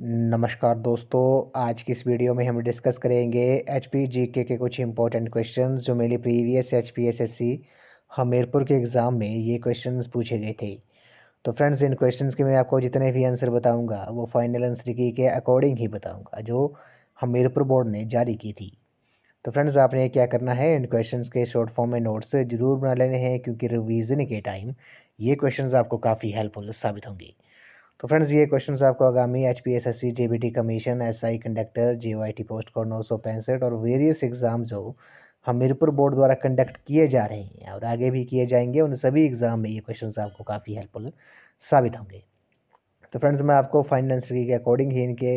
नमस्कार दोस्तों आज की इस वीडियो में हम डिस्कस करेंगे एच पी जी के के कुछ इंपॉर्टेंट क्वेश्चंस जो मेरे previous H P S S C Hamirpur के एग्ज़ाम में ये क्वेश्चंस पूछे गए थे तो फ्रेंड्स इन क्वेश्चंस के मैं आपको जितने भी आंसर बताऊंगा वो फाइनल आंसर की के अकॉर्डिंग ही बताऊँगा जो हमीरपुर बोर्ड ने जारी की थी तो फ्रेंड्स आपने क्या करना है इन क्वेश्चन के शॉर्ट फॉर्म में नोट्स ज़रूर बना लेने हैं क्योंकि रिविज़न के टाइम ये क्वेश्चन आपको काफ़ी हेल्पफुल साबित होंगे तो फ्रेंड्स ये क्वेश्चन आपको आगामी H P S S C J B T commission S I conductor J O I T post code नौ सौ पैंसठ और वेरियस एग्ज़ाम जो हमीरपुर बोर्ड द्वारा कंडक्ट किए जा रहे हैं और आगे भी किए जाएंगे उन सभी एग्ज़ाम में ये क्वेश्चन आपको काफ़ी हेल्पफुल साबित होंगे तो फ्रेंड्स मैं आपको फाइनल आंसर के अकॉर्डिंग ही इनके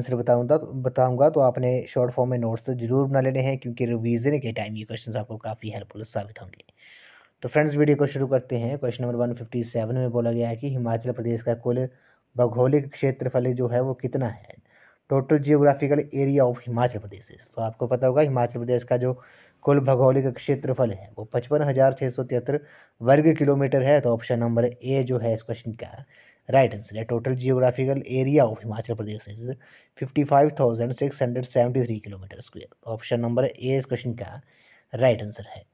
आंसर बताऊँगा तो बताऊँगा तो आपने शॉर्ट फॉर्म में नोट्स जरूर बना लेने हैं क्योंकि रिवीजन के टाइम ये क्वेश्चन आपको काफ़ी हेल्पफुल साबित होंगे तो फ्रेंड्स वीडियो को शुरू करते हैं question number one fifty seven में बोला गया है कि हिमाचल प्रदेश का कुल भौगोलिक क्षेत्रफल जो है वो कितना है total geographical area of Himachal Pradesh तो आपको पता होगा हिमाचल प्रदेश का जो कुल भौगोलिक क्षेत्रफल है वो पचपन हज़ार छः सौ तिहत्तर वर्ग किलोमीटर है तो ऑप्शन नंबर ए जो है इस क्वेश्चन का राइट आंसर है total geographical area of Himachal Pradesh is fifty five thousand six hundred seventy three kilometre square option number A इस क्वेश्चन का राइट आंसर है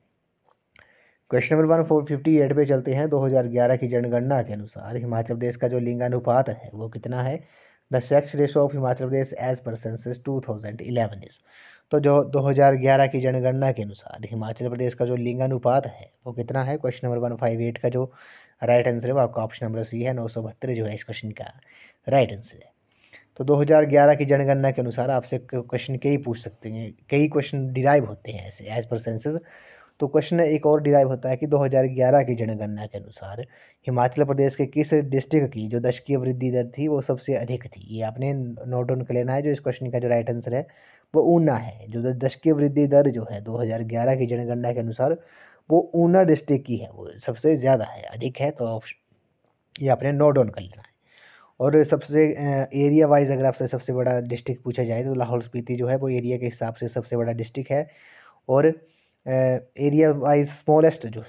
question number one four fifty eight पर चलते हैं 2011 तो की जनगणना के अनुसार हिमाचल प्रदेश का जो लिंगानुपात है वो कितना है the sex ratio of Himachal Pradesh as per census two thousand eleven is तो जो 2011 की जनगणना के अनुसार हिमाचल प्रदेश का जो लिंगानुपात है वो कितना है question number one five eight का जो राइट आंसर है वो आपका ऑप्शन नंबर सी है नौ सौ बहत्तर जो है इस क्वेश्चन का राइट आंसर है तो 2011 की जनगणना के अनुसार आपसे क्वेश्चन कई पूछ सकते हैं कई क्वेश्चन डिराइव होते हैं ऐसे एज पर सेंसिस तो क्वेश्चन एक और डिराइव होता है कि 2011 की जनगणना के अनुसार हिमाचल प्रदेश के किस डिस्ट्रिक्ट की जो दशकीय वृद्धि दर थी वो सबसे अधिक थी ये आपने नोट डाउन कर लेना है जो इस क्वेश्चन का जो राइट आंसर है वो ऊना है जो दशकीय वृद्धि दर जो है ग्यारह की जनगणना के अनुसार वो ऊना डिस्ट्रिक्ट की है वो सबसे ज़्यादा है अधिक है तो ये आपने नोट डाउन कर लेना है और सबसे एरिया वाइज अगर आपसे सबसे बड़ा डिस्ट्रिक्ट पूछा जाए तो लाहौल स्पीति जो है वो एरिया के हिसाब से सबसे बड़ा डिस्ट्रिक्ट है और एरिया वाइज स्मॉलेस्ट जो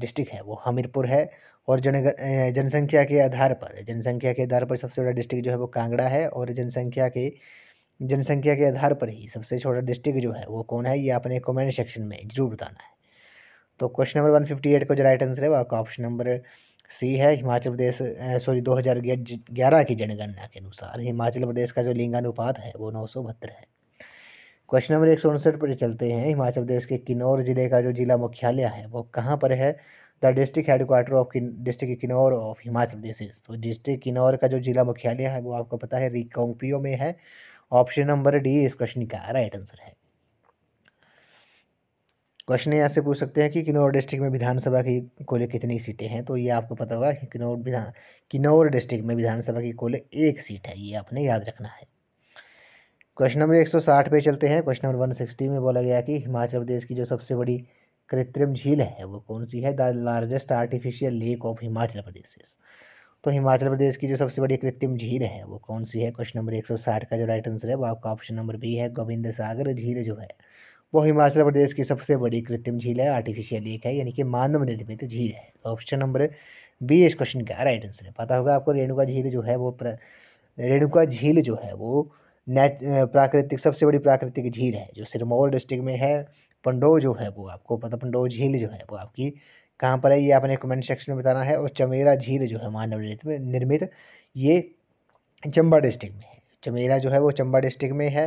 डिस्ट्रिक्ट है वो हमीरपुर है और जनगण जनसंख्या के आधार पर जनसंख्या के आधार पर सबसे बड़ा डिस्ट्रिक्ट जो है वो कांगड़ा है और जनसंख्या के जनसंख्या के आधार पर ही सबसे छोटा डिस्ट्रिक्ट जो है वो कौन है ये आपने कमेंट सेक्शन में ज़रूर बताना है तो question number one fifty eight का जो राइट आंसर है वो आपका ऑप्शन नंबर सी है हिमाचल प्रदेश सॉरी दो हज़ार ग्यारह की जनगणना के अनुसार हिमाचल प्रदेश का जो लिंगानुपात है वो नौ सौ बहत्तर है क्वेश्चन नंबर एक सौ उनसठ पर चलते हैं हिमाचल प्रदेश के किन्नौर जिले का जो जिला मुख्यालय है वो कहाँ पर है the district headquarter of district Kinnaur of Himachal Pradesh तो डिस्ट्रिक्ट किन्नौर का जो जिला मुख्यालय है वो आपको पता है रिकोंगपियो में है ऑप्शन नंबर डी इस क्वेश्चन का राइट आंसर है क्वेश्चन यहाँ से पूछ सकते हैं कि किन्नौर डिस्ट्रिक्ट में विधानसभा की कोले कितनी सीटें हैं तो ये आपको पता होगा किन्नौर विधान किन्नौर डिस्ट्रिक्ट में विधानसभा की कोले एक सीट है ये आपने याद रखना है क्वेश्चन नंबर 160 पे चलते हैं क्वेश्चन नंबर 160 में बोला गया कि हिमाचल प्रदेश की जो सबसे बड़ी कृत्रिम झील है वो कौन सी है the largest artificial lake of Himachal Pradesh तो हिमाचल प्रदेश की जो सबसे बड़ी कृत्रिम झील है वो कौन सी है क्वेश्चन नंबर 160 का जो राइट आंसर है वो आपका ऑप्शन नंबर बी है गोविंद सागर झील जो है वो हिमाचल प्रदेश की सबसे बड़ी कृत्रिम झील है आर्टिफिशियल लेक है यानी कि मानव निर्मित झील है तो ऑप्शन नंबर बी इस क्वेश्चन का राइट आंसर है पता होगा आपको रेणुका झील जो है वो रेणुका झील जो है वो प्राकृतिक सबसे बड़ी प्राकृतिक झील है जो सिरमौर डिस्ट्रिक्ट में है पंडोह जो है वो आपको पता पंडो झील जो है वो आपकी कहाँ पर है ये आपने कमेंट सेक्शन में बताना है और चमेरा झील जो है महानवनिर्मित में निर्मित ये चंबा डिस्ट्रिक्ट में है चमेरा जो है वो चंबा डिस्ट्रिक्ट में है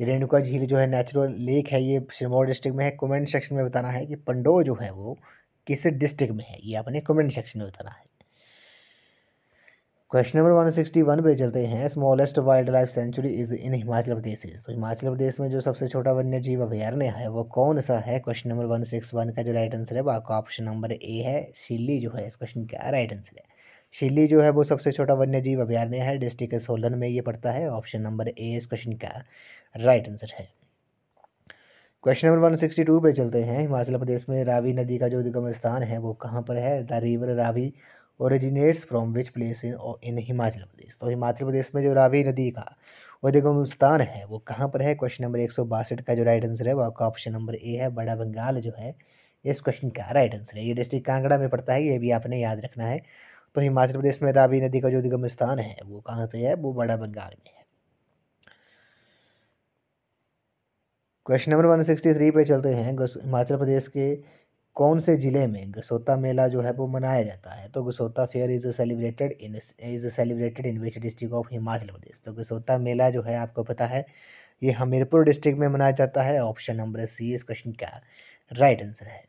ये रेणुका झील जो है नेचुरल लेक है ये सिरमौर डिस्ट्रिक्ट में है कमेंट सेक्शन में बताना है कि पंडोह जो है वो किस डिस्ट्रिक्ट में है ये आपने कमेंट सेक्शन में बताना है question number one sixty one पे चलते हैं smallest wildlife sanctuary is in Himachal Pradesh तो हिमाचल प्रदेश में जो सबसे छोटा वन्य जीव अभ्यारण्य है वो कौन सा है question number one six one का जो राइट आंसर है वो आपका ऑप्शन नंबर ए है शिल्ली जो है इस क्वेश्चन का राइट आंसर है शिल्ली जो है वो सबसे छोटा वन्य जीव अभ्यारण्य है डिस्ट्रिक्ट सोलन में ये पड़ता है ऑप्शन नंबर ए इस क्वेश्चन का राइट आंसर है question number one sixty two पे चलते हैं हिमाचल प्रदेश में रावी नदी का जो उद्गम स्थान है वो कहाँ पर है the river Ravi originates from which place in in Himachal Pradesh तो हिमाचल प्रदेश में जो रावी नदी का स्थान है वो कहाँ पर है क्वेश्चन नंबर एक सौ बासठ का जो राइट आंसर है वो आपका ऑप्शन नंबर ए है बड़ा बंगाल जो है इस क्वेश्चन का राइट आंसर है ये डिस्ट्रिक्ट कांगड़ा में पड़ता है ये भी आपने याद रखना है तो हिमाचल प्रदेश में रावी नदी का जो उद्गम स्थान है वो कहाँ पे है वो बड़ा बंगाल में है question number one sixty three पे चलते हैं हिमाचल प्रदेश के कौन से ज़िले में गसोता मेला जो है वो मनाया जाता है तो Gasota fair is celebrated in is celebrated in which district of Himachal Pradesh तो गसोता मेला जो है आपको पता है ये हमीरपुर डिस्ट्रिक्ट में मनाया जाता है ऑप्शन नंबर सी इस क्वेश्चन का राइट आंसर है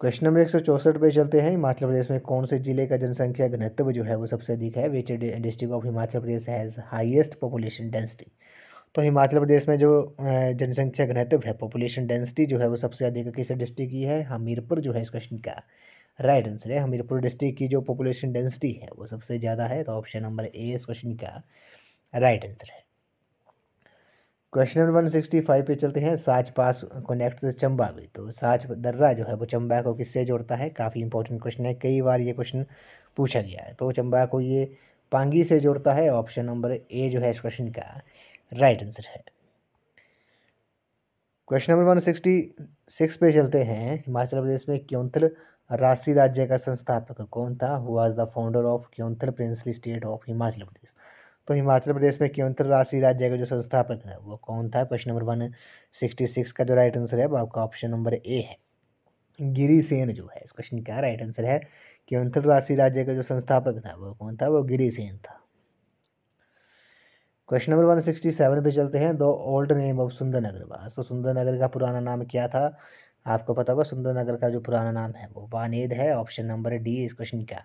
क्वेश्चन नंबर एक सौ चौसठ पे चलते हैं हिमाचल प्रदेश में कौन से जिले का जनसंख्या घनत्व जो है वो सबसे अधिक है which district of Himachal Pradesh has highest population density तो हिमाचल प्रदेश में जो जनसंख्या घनत्व है पॉपुलेशन डेंसिटी जो है वो सबसे अधिक किस डिस्ट्रिक्ट की है हमीरपुर जो है इस क्वेश्चन का राइट आंसर है हमीरपुर डिस्ट्रिक्ट की जो पॉपुलेशन डेंसिटी है वो सबसे ज़्यादा है तो ऑप्शन नंबर ए इस क्वेश्चन का राइट आंसर है question number one sixty five पे चलते हैं साच पास कनेक्ट चंबा भी तो साच दर्रा जो है वो चंबा को किससे जोड़ता है काफ़ी इंपॉर्टेंट क्वेश्चन है कई बार ये क्वेश्चन पूछा गया है तो चंबा को ये पांगी से जोड़ता है ऑप्शन नंबर ए जो है इस क्वेश्चन का राइट आंसर है question number one sixty six पे चलते हैं हिमाचल प्रदेश में क्योंथल राशि राज्य का संस्थापक कौन था who was the founder of Keonthal princely state of Himachal Pradesh तो हिमाचल प्रदेश में क्योंथल राशि राज्य का जो संस्थापक है वो कौन था question number one sixty six का जो राइट आंसर है वो आपका ऑप्शन नंबर ए है सेन जो है इस क्वेश्चन का राइट आंसर है क्योंथल राशि राज्य का जो संस्थापक था वो कौन था वो सेन था question number one sixty seven पर चलते हैं द ओल्ड नेम ऑफ सुंदर नगर वास तो सुंदर नगर का पुराना नाम क्या था आपको पता होगा सुंदर नगर का जो पुराना नाम है वो वानेद है ऑप्शन नंबर डी इस क्वेश्चन का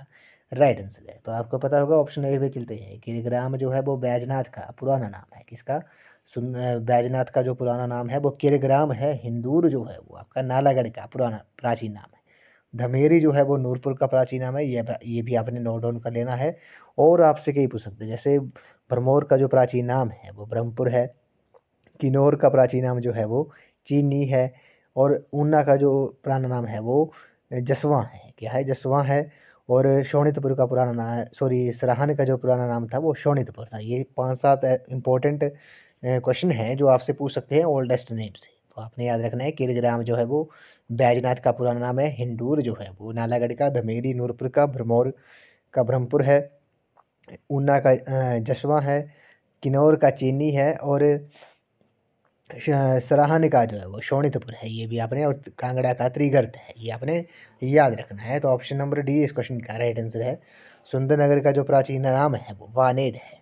राइट आंसर है तो आपको पता होगा ऑप्शन ए पे चलते हैं किरग्राम जो है वो बैजनाथ का पुराना नाम है किसका सुन बैजनाथ का जो पुराना नाम है वो किरग्राम है हिंदूर जो है वो आपका नालागढ़ का पुराना प्राचीन नाम है धमेरी जो है वो नूरपुर का प्राचीन नाम है ये ये भी आपने नोट डाउन कर लेना है और आपसे कई पूछ सकते जैसे भरमौर का जो प्राचीन नाम है वो ब्रह्मपुर है किन्नौर का प्राचीन नाम जो है वो चीनी है और ऊना का जो पुराना नाम है वो जसवां है क्या है जसवां है और शोणितपुर का पुराना नाम सॉरी सराहन का जो पुराना नाम था वो शोणितपुर था ये पांच सात इम्पोर्टेंट क्वेश्चन हैं जो आपसे पूछ सकते हैं ओल्डेस्ट नेम से तो आपने याद रखना है किरग्राम जो है वो बैजनाथ का पुराना नाम है हिंडूर जो है वो नालागढ़ का धमेरी नूरपुर का भरमौर का ब्रह्मपुर है ऊना का जसवा है किन्नौर का चीनी है और सराहन का जो है वो शोणितपुर है ये भी आपने और कांगड़ा का त्रिगर्त है ये आपने याद रखना है तो ऑप्शन नंबर डी इस क्वेश्चन का राइट आंसर है सुंदरनगर का जो प्राचीन नाम है वो वानेद है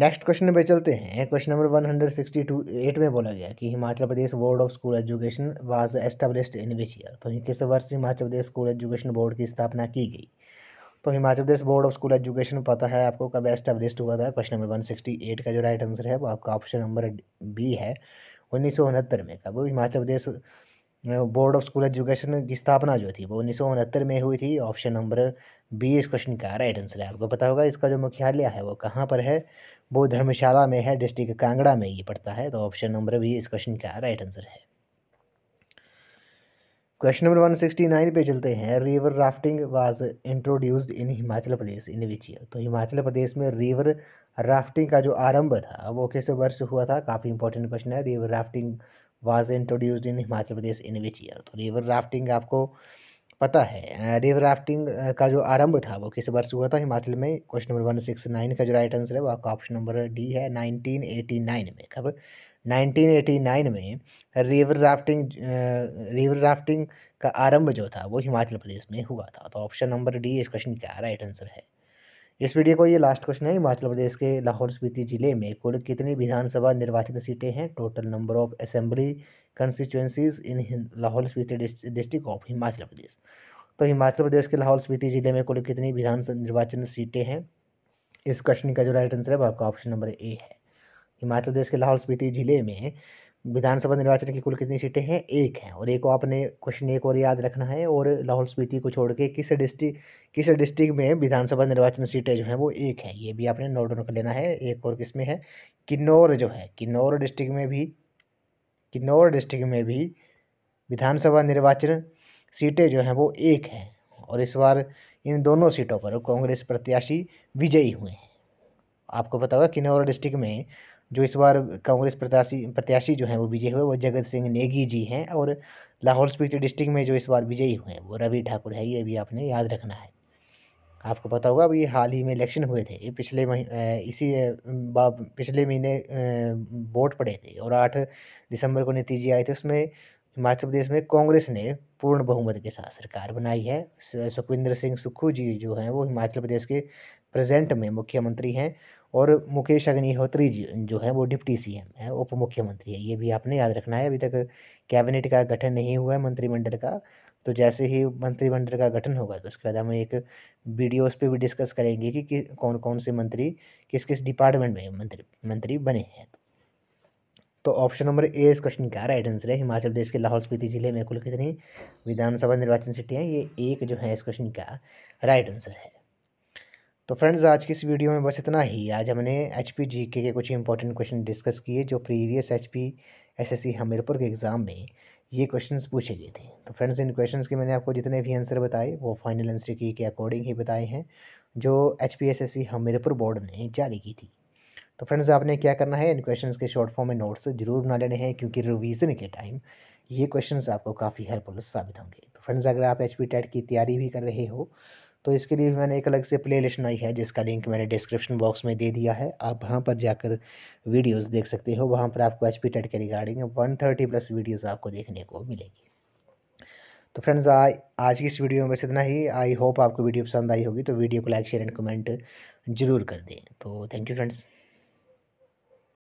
नेक्स्ट क्वेश्चन पे चलते हैं question number one hundred sixty two eight में बोला गया कि Himachal Pradesh board of school education was established in which year तो किस वर्ष Himachal Pradesh school education board की स्थापना की गई तो Himachal Pradesh board of school education पता है आपको कब एस्टेब्लिश हुआ था question number one sixty eight का जो राइट आंसर है वो आपका ऑप्शन नंबर बी है उन्नीस सौ उनहत्तर में कब Himachal Pradesh board of school education की स्थापना जो थी वो उन्नीस सौ उनहत्तर में हुई थी ऑप्शन नंबर बी इस क्वेश्चन का राइट आंसर है आपको पता होगा इसका जो मुख्यालय है वो कहाँ पर है वो धर्मशाला में है डिस्ट्रिक्ट कांगड़ा में ये पड़ता है तो ऑप्शन नंबर बी इस क्वेश्चन का राइट आंसर है question number one sixty nine पे चलते हैं river rafting was introduced in Himachal Pradesh in which year तो हिमाचल प्रदेश में रिवर राफ्टिंग का जो आरंभ था वो किस वर्ष हुआ था काफ़ी इंपॉर्टेंट क्वेश्चन है river rafting was introduced in Himachal Pradesh in which year तो रिवर राफ्टिंग आपको पता है रिवर राफ्टिंग का जो आरंभ था वो किस वर्ष हुआ था हिमाचल में question number one six nine का जो राइट आंसर है वो आपका ऑप्शन नंबर डी है नाइनटीन एटी नाइन में कब 1989 में रिवर राफ्टिंग रिवर राफ्टिंग का आरंभ जो था वो हिमाचल प्रदेश में हुआ था तो ऑप्शन नंबर डी इस क्वेश्चन का राइट आंसर है इस वीडियो को ये लास्ट क्वेश्चन है हिमाचल प्रदेश के लाहौल स्पीति जिले में कुल कितनी विधानसभा निर्वाचित सीटें हैं total number of assembly constituencies in Lahaul Spiti district of Himachal Pradesh तो हिमाचल प्रदेश के लाहौल स्पीति जिले में कुल कितनी विधानसभा निर्वाचन सीटें हैं इस क्वेश्चन का जो राइट आंसर है वो आपका ऑप्शन नंबर ए है हिमाचल प्रदेश के लाहौल स्पीति जिले में विधानसभा निर्वाचन की कुल कितनी सीटें हैं एक हैं और एक को आपने क्वेश्चन एक और याद रखना है और लाहौल स्पीति को छोड़ के किस डिस्ट्रिक किस डिस्ट्रिक्ट में विधानसभा निर्वाचन सीटें जो हैं वो एक हैं ये भी आपने नोट कर लेना है एक और किस में है किन्नौर जो है किन्नौर डिस्ट्रिक्ट में भी किन्नौर डिस्ट्रिक्ट में भी विधानसभा निर्वाचन सीटें जो हैं वो एक हैं और इस बार इन दोनों सीटों पर कांग्रेस प्रत्याशी विजयी हुए हैं आपको पता होगा किन्नौर डिस्ट्रिक्ट में जो इस बार कांग्रेस प्रत्याशी प्रत्याशी जो हैं वो विजयी हुए वो जगत सिंह नेगी जी हैं और लाहौल स्पीति डिस्ट्रिक्ट में जो इस बार विजयी हुए हैं वो रवि ठाकुर है ये भी आपने याद रखना है आपको पता होगा अभी हाल ही में इलेक्शन हुए थे ये पिछले महीने इसी पिछले महीने वोट पड़े थे और आठ दिसंबर को नतीजे आए थे उसमें हिमाचल प्रदेश में कांग्रेस ने पूर्ण बहुमत के साथ सरकार बनाई है सुखविंदर सिंह सुक्खू जी जो हैं वो हिमाचल प्रदेश के प्रेजेंट में मुख्यमंत्री हैं और मुकेश अग्निहोत्री जी जो है वो डिप्टी सी एम है उप मुख्यमंत्री है ये भी आपने याद रखना है अभी तक कैबिनेट का गठन नहीं हुआ है मंत्रिमंडल का तो जैसे ही मंत्रिमंडल का गठन होगा तो उसके बाद हम एक वीडियो उस पर भी डिस्कस करेंगे कि, कि कौन कौन से मंत्री किस किस डिपार्टमेंट में मंत्री मंत्री बने हैं तो ऑप्शन नंबर ए इस क्वेश्चन का राइट आंसर है हिमाचल प्रदेश के लाहौल स्पीति जिले में कुल कितनी विधानसभा निर्वाचन सीटें हैं ये एक जो है इस क्वेश्चन का राइट आंसर है तो फ्रेंड्स आज की इस वीडियो में बस इतना ही आज हमने एच पी जी के कुछ इंपॉर्टेंट क्वेश्चन डिस्कस किए जो previous H P S S C Hamirpur के एग्ज़ाम में ये क्वेश्चंस पूछे गए थे तो फ्रेंड्स इन क्वेश्चंस के मैंने आपको जितने भी आंसर बताए वो फाइनल आंसर की के अकॉर्डिंग ही बताए हैं जो H P S S C Hamirpur board ने जारी की थी तो फ्रेंड्स आपने क्या करना है इन क्वेश्चंस के शॉर्ट फॉर्म में नोट्स जरूर बना लेने हैं क्योंकि रिवीजन के टाइम ये क्वेश्चंस आपको काफ़ी हेल्पफुल साबित होंगे तो फ्रेंड्स अगर आप एच पी टेट की तैयारी भी कर रहे हो तो इसके लिए मैंने एक अलग से प्ले लिस्ट बनाई है जिसका लिंक मैंने डिस्क्रिप्शन बॉक्स में दे दिया है आप वहाँ पर जाकर वीडियोस देख सकते हो वहाँ पर आपको एच पी टेट के regarding one thirty plus videos आपको देखने को मिलेगी तो फ्रेंड्स आज की इस वीडियो में बस इतना ही आई होप आपको वीडियो पसंद आई होगी तो वीडियो को लाइक शेयर एंड कमेंट जरूर कर दें तो थैंक यू फ्रेंड्स